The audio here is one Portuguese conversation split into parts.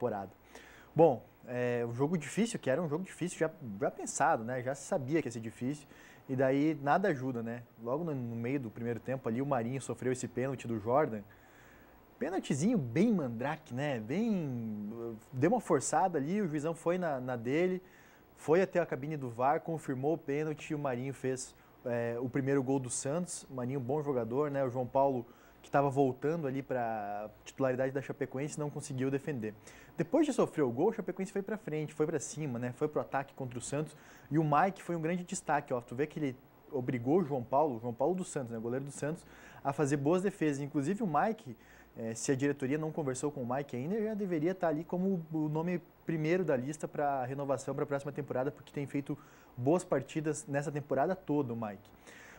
temporada. Bom, é, um jogo difícil, que era um jogo difícil já, já pensado, né? Já se sabia que ia ser difícil. E daí nada ajuda, né? Logo no, no meio do primeiro tempo ali, o Marinho sofreu esse pênalti do Jordan. Pênaltizinho bem mandrake, né? Bem. Deu uma forçada ali, o juizão foi na, na dele, foi até a cabine do VAR, confirmou o pênalti e o Marinho fez é, o primeiro gol do Santos. Marinho, bom jogador, né? O João Paulo que estava voltando ali para titularidade da Chapecoense, não conseguiu defender. Depois de sofrer o gol, o Chapecoense foi para frente, foi para cima, né? Foi pro ataque contra o Santos e o Mike foi um grande destaque, ó. Tu vê que ele obrigou o João Paulo, João Paulo do Santos, né, o goleiro do Santos, a fazer boas defesas. Inclusive o Mike, eh, se a diretoria não conversou com o Mike ainda, já deveria estar tá ali como o nome primeiro da lista para renovação para a próxima temporada, porque tem feito boas partidas nessa temporada toda o Mike.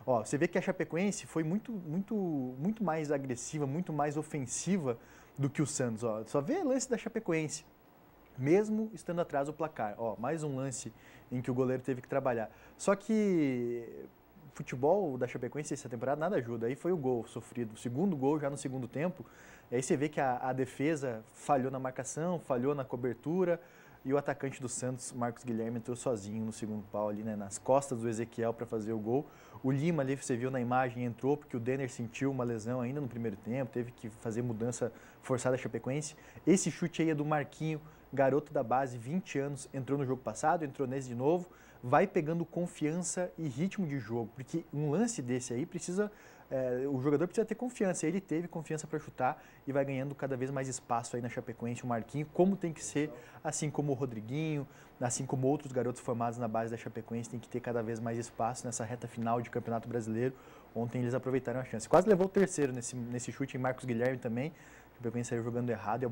Ó, você vê que a Chapecoense foi muito, muito, muito mais agressiva, muito mais ofensiva do que o Santos. Ó. Só vê lance da Chapecoense, mesmo estando atrás do placar. Ó, mais um lance em que o goleiro teve que trabalhar. Só que futebol da Chapecoense essa temporada nada ajuda. Aí foi o gol sofrido, o segundo gol já no segundo tempo. Aí você vê que a, a defesa falhou na marcação, falhou na cobertura. E o atacante do Santos, Marcos Guilherme, entrou sozinho no segundo pau ali, né, nas costas do Ezequiel para fazer o gol. O Lima ali, você viu na imagem, entrou porque o Denner sentiu uma lesão ainda no primeiro tempo, teve que fazer mudança forçada a Chapecoense. Esse chute aí é do Marquinho, garoto da base, 20 anos, entrou no jogo passado, entrou nesse de novo, vai pegando confiança e ritmo de jogo, porque um lance desse aí precisa é, o jogador precisa ter confiança. Ele teve confiança para chutar e vai ganhando cada vez mais espaço aí na Chapecoense, o Marquinho, como tem que ser, assim como o Rodriguinho, assim como outros garotos formados na base da Chapecoense, tem que ter cada vez mais espaço nessa reta final de Campeonato Brasileiro. Ontem eles aproveitaram a chance. Quase levou o terceiro nesse, nesse chute em Marcos Guilherme também. A Chapecoense saiu jogando errado.